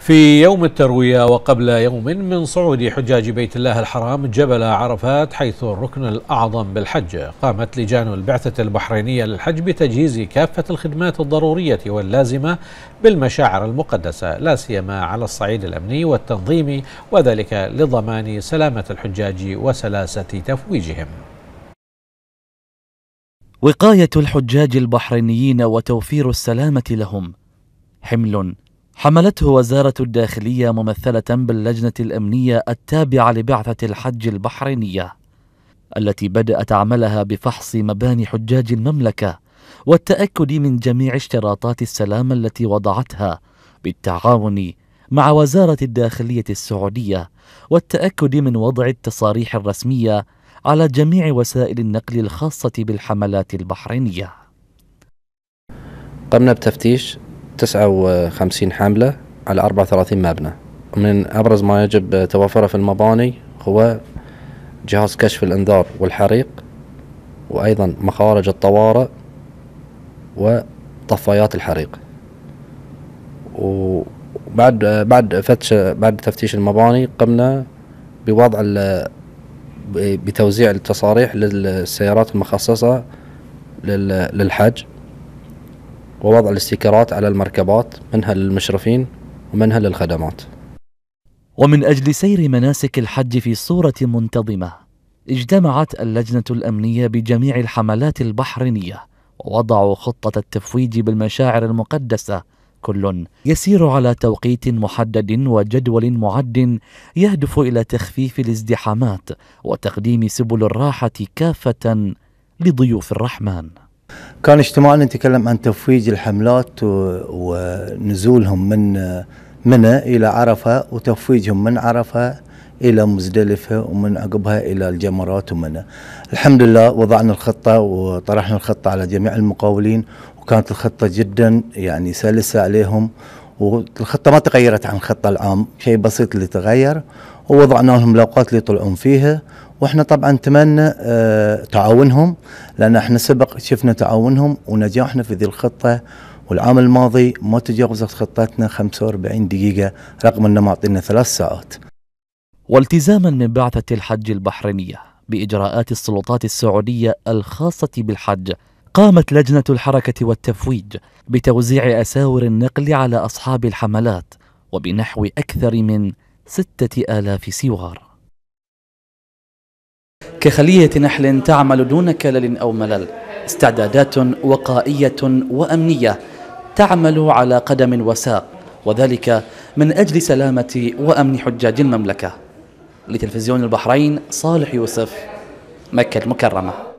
في يوم التروية وقبل يوم من صعود حجاج بيت الله الحرام جبل عرفات حيث الركن الأعظم بالحج قامت لجان البعثة البحرينية للحج بتجهيز كافة الخدمات الضرورية واللازمة بالمشاعر المقدسة لا سيما على الصعيد الأمني والتنظيمي وذلك لضمان سلامة الحجاج وسلاسة تفويجهم وقاية الحجاج البحرينيين وتوفير السلامة لهم حمل حملته وزارة الداخلية ممثلة باللجنة الأمنية التابعة لبعثة الحج البحرينية التي بدأت عملها بفحص مباني حجاج المملكة والتأكد من جميع اشتراطات السلام التي وضعتها بالتعاون مع وزارة الداخلية السعودية والتأكد من وضع التصاريح الرسمية على جميع وسائل النقل الخاصة بالحملات البحرينية. قمنا بتفتيش 59 حملة على 34 مبنى من أبرز ما يجب توفره في المباني هو جهاز كشف الإنذار والحريق وأيضا مخارج الطوارئ وطفايات الحريق وبعد بعد فتش بعد تفتيش المباني قمنا بوضع بتوزيع التصاريح للسيارات المخصصة للحج ووضع الاستيكرات على المركبات منها للمشرفين ومنها للخدمات ومن أجل سير مناسك الحج في صورة منتظمة اجتمعت اللجنة الأمنية بجميع الحملات البحرينية ووضعوا خطة التفويج بالمشاعر المقدسة كل يسير على توقيت محدد وجدول معد يهدف إلى تخفيف الازدحامات وتقديم سبل الراحة كافة لضيوف الرحمن كان اجتماعنا نتكلم عن تفويج الحملات ونزولهم من منى إلى عرفة وتفويجهم من عرفة إلى مزدلفة ومن عقبها إلى الجمرات ومنى الحمد لله وضعنا الخطة وطرحنا الخطة على جميع المقاولين وكانت الخطة جدا يعني سلسة عليهم والخطة ما تغيرت عن الخطة العام شيء بسيط اللي تغير ووضعنا لهم الأوقات اللي يطلعون فيها واحنا طبعا نتمنى آه، تعاونهم لان احنا سبق شفنا تعاونهم ونجاحنا في ذي الخطه والعام الماضي ما تجاوزت خطتنا 45 دقيقه رغم انه معطينا ثلاث ساعات. والتزاما من بعثه الحج البحرينيه باجراءات السلطات السعوديه الخاصه بالحج قامت لجنه الحركه والتفويج بتوزيع اساور النقل على اصحاب الحملات وبنحو اكثر من سته الاف سوار كخلية نحل تعمل دون كلل أو ملل استعدادات وقائية وأمنية تعمل على قدم وساق وذلك من أجل سلامة وأمن حجاج المملكة لتلفزيون البحرين صالح يوسف مكة المكرمة